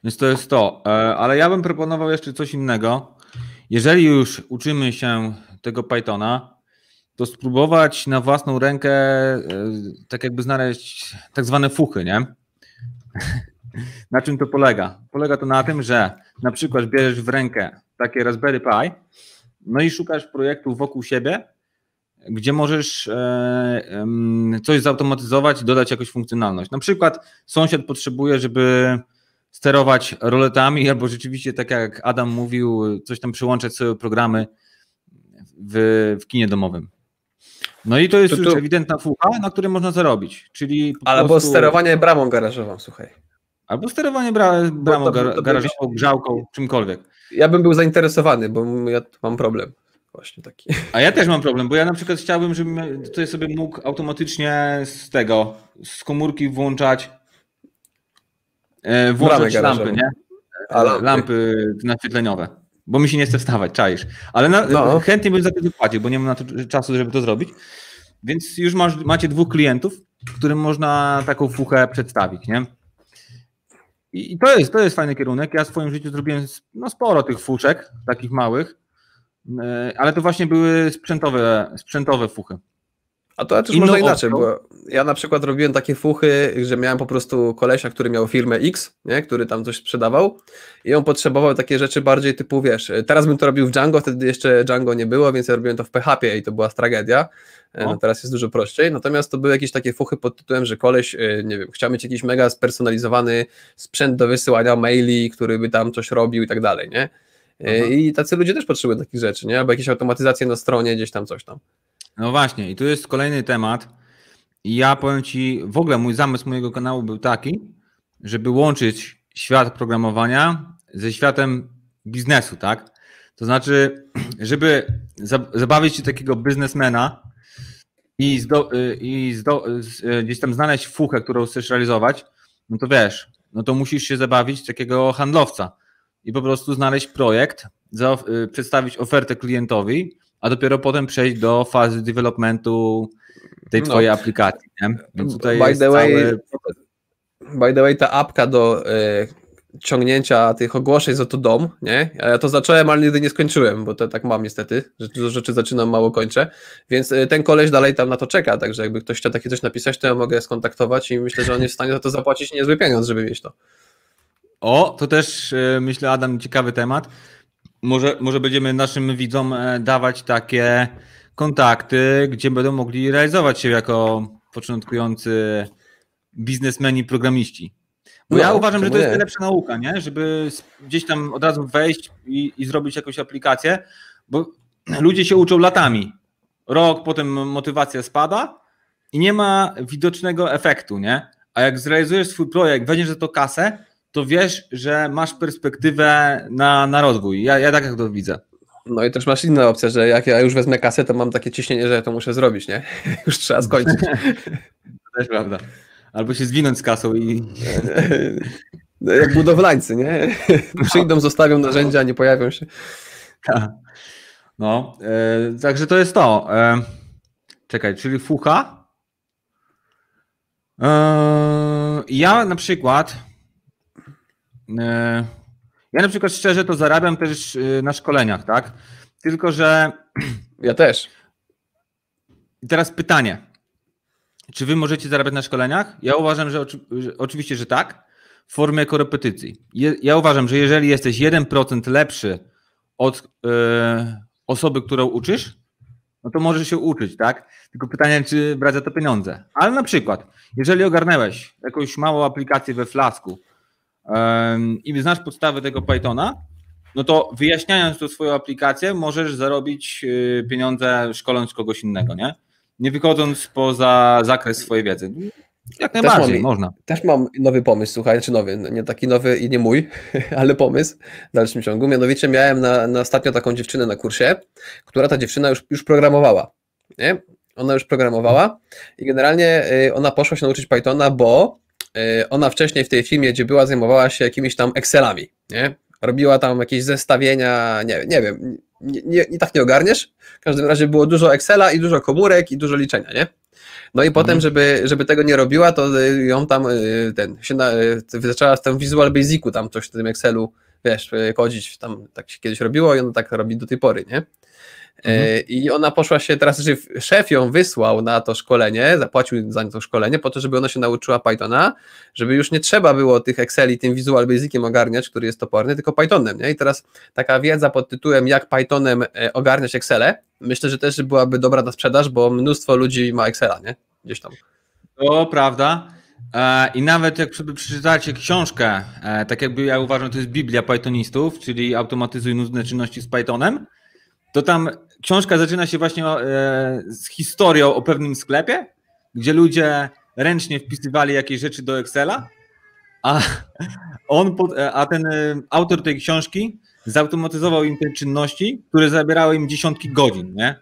Więc to jest to. E, ale ja bym proponował jeszcze coś innego. Jeżeli już uczymy się tego Pythona, to spróbować na własną rękę e, tak jakby znaleźć tak zwane fuchy, nie? Na czym to polega? Polega to na tym, że na przykład bierzesz w rękę takie Raspberry Pi, no i szukasz projektów wokół siebie, gdzie możesz e, coś zautomatyzować, dodać jakąś funkcjonalność. Na przykład sąsiad potrzebuje, żeby sterować roletami, albo rzeczywiście, tak jak Adam mówił, coś tam przyłączać sobie programy w, w kinie domowym. No i to jest to, to... już ewidentna fucha, na której można zarobić. Czyli albo prostu... sterowanie bramą garażową, słuchaj. Albo sterowanie bra bramą to, to, garażową, grzałką, czymkolwiek. Ja bym był zainteresowany, bo ja mam problem. Właśnie taki. A ja też mam problem, bo ja na przykład chciałbym, żebym tutaj sobie mógł automatycznie z tego, z komórki włączać E, włożyć lampy, nie? Ale... Lampy naświetleniowe. Bo mi się nie chce wstawać, czaisz. Ale na, no. chętnie bym za to zapłacił, bo nie mam na to czasu, żeby to zrobić. Więc już masz, macie dwóch klientów, którym można taką fuchę przedstawić, nie? I, to, jest, to jest fajny kierunek. Ja w swoim życiu zrobiłem no, sporo tych fuczek, takich małych, e, ale to właśnie były sprzętowe, sprzętowe fuchy. A to też można inaczej, bo ja na przykład robiłem takie fuchy, że miałem po prostu kolesia, który miał firmę X, nie? który tam coś sprzedawał i on potrzebował takie rzeczy bardziej typu, wiesz, teraz bym to robił w Django, wtedy jeszcze Django nie było, więc ja robiłem to w PHP i to była tragedia. E, no, teraz jest dużo prościej. Natomiast to były jakieś takie fuchy pod tytułem, że koleś, e, nie wiem, chciał mieć jakiś mega spersonalizowany sprzęt do wysyłania maili, który by tam coś robił i tak dalej, nie? E, Aha. I tacy ludzie też potrzebują takich rzeczy, nie? Albo jakieś automatyzacje na stronie, gdzieś tam coś tam. No właśnie, i tu jest kolejny temat. I ja powiem Ci, w ogóle mój zamysł mojego kanału był taki, żeby łączyć świat programowania ze światem biznesu, tak? To znaczy, żeby zabawić się takiego biznesmena i, zdo, y, i zdo, y, gdzieś tam znaleźć fuchę, którą chcesz realizować, no to wiesz, no to musisz się zabawić takiego handlowca i po prostu znaleźć projekt, y, przedstawić ofertę klientowi a dopiero potem przejść do fazy developmentu tej twojej no. aplikacji. Nie? Więc tutaj by, the way, cały... by the way, ta apka do y, ciągnięcia tych ogłoszeń za to dom, nie? Ja to zacząłem, ale nigdy nie skończyłem, bo to tak mam niestety, że dużo rzeczy zaczynam, mało kończę, więc y, ten koleś dalej tam na to czeka, także jakby ktoś chciał takie coś napisać, to ja mogę skontaktować i myślę, że on jest w stanie za to zapłacić niezły pieniądz, żeby mieć to. O, to też y, myślę, Adam, ciekawy temat. Może, może będziemy naszym widzom e, dawać takie kontakty, gdzie będą mogli realizować się jako początkujący biznesmeni, programiści. Bo no, ja uważam, że to jest najlepsza nauka, nie? żeby gdzieś tam od razu wejść i, i zrobić jakąś aplikację, bo ludzie się uczą latami. Rok, potem motywacja spada i nie ma widocznego efektu, nie? A jak zrealizujesz swój projekt, weźmiesz za to kasę, to wiesz, że masz perspektywę na, na rozwój. Ja, ja tak jak to widzę. No i też masz inne opcje, że jak ja już wezmę kasę, to mam takie ciśnienie, że ja to muszę zrobić, nie? Już trzeba skończyć. to też prawda. Albo się zwinąć z kasą i... No, jak budowlańcy, nie? Przyjdą, zostawią narzędzia, nie pojawią się. No, e, także to jest to. E, czekaj, czyli fucha. E, ja na przykład E, ja na przykład szczerze to zarabiam też e, na szkoleniach, tak? Tylko, że. Ja też. I teraz pytanie. Czy wy możecie zarabiać na szkoleniach? Ja uważam, że, oczy... że oczywiście, że tak. W formie korepetycji. ja uważam, że jeżeli jesteś 1% lepszy od yy, osoby, którą uczysz, no to możesz się uczyć, tak? Tylko pytanie, czy brać za to pieniądze. Ale na przykład, jeżeli ogarnęłeś jakąś małą aplikację we flasku, i znasz podstawy tego Pythona, no to wyjaśniając to swoją aplikację, możesz zarobić y, pieniądze szkoląc kogoś innego, nie? Nie wychodząc poza zakres swojej wiedzy. Jak najbardziej, też mam, można. Też mam nowy pomysł, słuchaj, czy znaczy nowy, no nie taki nowy i nie mój, ale pomysł w dalszym ciągu. Mianowicie miałem na, na ostatnio taką dziewczynę na kursie, która ta dziewczyna już, już programowała, nie? Ona już programowała i generalnie y, ona poszła się nauczyć Pythona, bo E, ona wcześniej w tej filmie, gdzie była, zajmowała się jakimiś tam Excelami, nie? Robiła tam jakieś zestawienia, nie, nie wiem, nie, nie, tak nie ogarniesz. W każdym razie było dużo Excela i dużo komórek i dużo liczenia, nie? No i potem, mhm. żeby, żeby tego nie robiła, to e, ją tam e, ten, się na, zaczęła z tym Visual Basicu tam coś w tym Excelu, wiesz, kodzić, tam tak się kiedyś robiło i ona tak robi do tej pory, nie? Mhm. E, I ona poszła się teraz, że szef ją wysłał na to szkolenie, zapłacił za to szkolenie, po to, żeby ona się nauczyła Pythona, żeby już nie trzeba było tych Exceli tym Visual Basiciem ogarniać, który jest toporny, tylko Pythonem. Nie? I teraz taka wiedza pod tytułem, jak Pythonem e, ogarniać Excele, myślę, że też byłaby dobra na sprzedaż, bo mnóstwo ludzi ma Excela, nie? Gdzieś tam. To prawda. E, I nawet jak sobie przeczytacie książkę, tak jakby ja uważam, to jest Biblia Pythonistów, czyli automatyzuj nudne czynności z Pythonem, to tam książka zaczyna się właśnie e, z historią o pewnym sklepie, gdzie ludzie ręcznie wpisywali jakieś rzeczy do Excela, a, on, e, a ten e, autor tej książki zautomatyzował im te czynności, które zabierały im dziesiątki godzin, nie?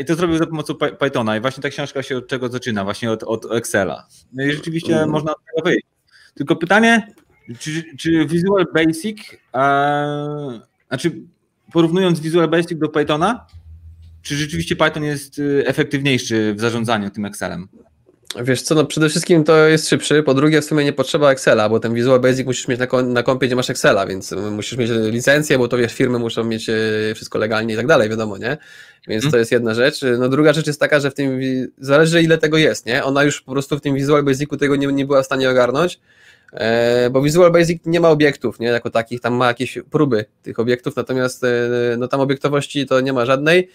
I to zrobił za pomocą Pythona i właśnie ta książka się od czego zaczyna, właśnie od, od Excela. No I rzeczywiście mm. można od tego wyjść. Tylko pytanie, czy, czy Visual Basic, a, znaczy porównując Visual Basic do Pythona, czy rzeczywiście Python jest y, efektywniejszy w zarządzaniu tym Excelem? Wiesz co, no przede wszystkim to jest szybszy, po drugie w sumie nie potrzeba Excela, bo ten Visual Basic musisz mieć na, kom na kompie, gdzie masz Excela, więc musisz mieć licencję, bo to wiesz, firmy muszą mieć y, wszystko legalnie i tak dalej, wiadomo, nie? Więc mhm. to jest jedna rzecz. No druga rzecz jest taka, że w tym, zależy ile tego jest, nie? Ona już po prostu w tym Visual Basicu tego nie, nie była w stanie ogarnąć, E, bo Visual Basic nie ma obiektów, nie, jako takich, tam ma jakieś próby tych obiektów, natomiast e, no, tam obiektowości to nie ma żadnej,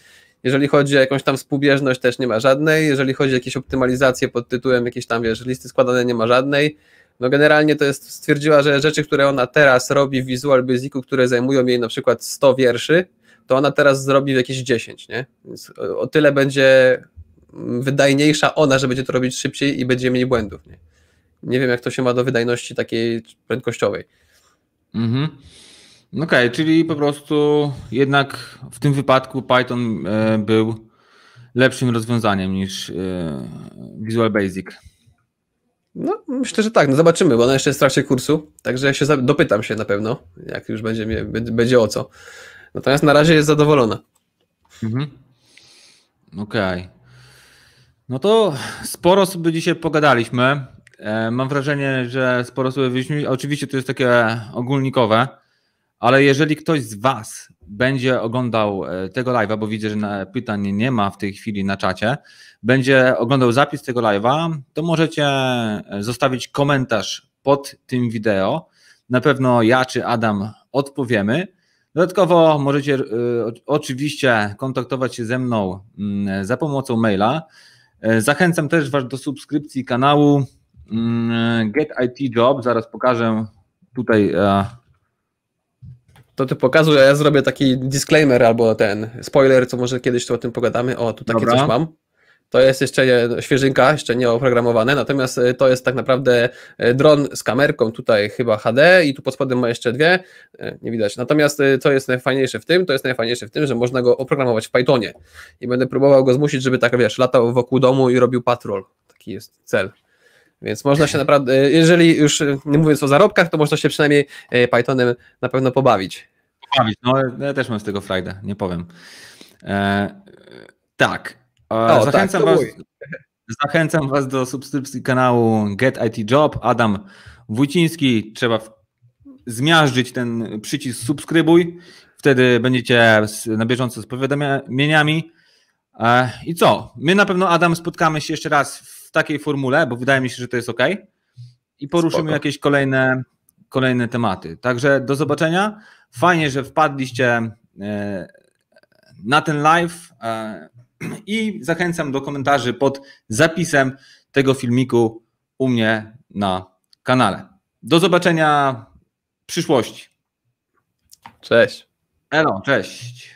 jeżeli chodzi o jakąś tam współbieżność też nie ma żadnej, jeżeli chodzi o jakieś optymalizacje pod tytułem jakieś tam, wiesz, listy składane nie ma żadnej, no generalnie to jest, stwierdziła, że rzeczy, które ona teraz robi w Visual Basicu, które zajmują jej na przykład 100 wierszy, to ona teraz zrobi w jakieś 10, nie? Więc e, o tyle będzie mm, wydajniejsza ona, że będzie to robić szybciej i będzie mniej błędów, nie? nie wiem, jak to się ma do wydajności takiej prędkościowej. Mhm. No okej, okay, czyli po prostu jednak w tym wypadku Python e, był lepszym rozwiązaniem niż e, Visual Basic. No, myślę, że tak. No zobaczymy, bo ona jeszcze jest w trakcie kursu, także ja się dopytam się na pewno, jak już będzie, mnie, będzie o co. Natomiast na razie jest zadowolona. Mhm. Okej. Okay. No to sporo sobie dzisiaj pogadaliśmy. E, mam wrażenie, że sporo sobie wyjaśniłeś. Oczywiście to jest takie ogólnikowe, ale jeżeli ktoś z Was będzie oglądał e, tego live'a, bo widzę, że pytań nie ma w tej chwili na czacie, będzie oglądał zapis tego live'a, to możecie e, zostawić komentarz pod tym wideo. Na pewno ja czy Adam odpowiemy. Dodatkowo możecie oczywiście kontaktować się ze mną mm, za pomocą maila. Zachęcam też Was do subskrypcji kanału. Mm, Get IT Job, zaraz pokażę tutaj. E, to ty pokazuj, a ja zrobię taki disclaimer albo ten spoiler, co może kiedyś tu o tym pogadamy. O, tu takie Dobra. coś mam. To jest jeszcze świeżynka, jeszcze nie oprogramowane, natomiast e, to jest tak naprawdę e, dron z kamerką, tutaj chyba HD i tu pod spodem ma jeszcze dwie, nie widać. Natomiast co jest najfajniejsze w tym? To jest najfajniejsze w tym, że można go oprogramować w Pythonie i będę próbował go zmusić, żeby tak, wiesz, latał wokół domu i robił patrol. Taki jest cel. Więc można się naprawdę, y, jeżeli już y, nie mówiąc o zarobkach, to można się przynajmniej y, Pythonem na pewno pobawić. Pobawić, no ja też mam z tego frajdę, nie powiem. E, tak. E, o, tak, zachęcam, tak, was, zachęcam Was do subskrypcji kanału Get IT Job. Adam Wójciński, trzeba zmiażdżyć ten przycisk subskrybuj, wtedy będziecie na bieżąco z powiadomieniami. E, I co? My na pewno, Adam, spotkamy się jeszcze raz w takiej formule, bo wydaje mi się, że to jest ok. I poruszymy Spoko. jakieś kolejne, kolejne tematy. Także do zobaczenia. Fajnie, że wpadliście e, na ten live e, i zachęcam do komentarzy pod zapisem tego filmiku u mnie na kanale. Do zobaczenia w przyszłości. Cześć. Elo, cześć.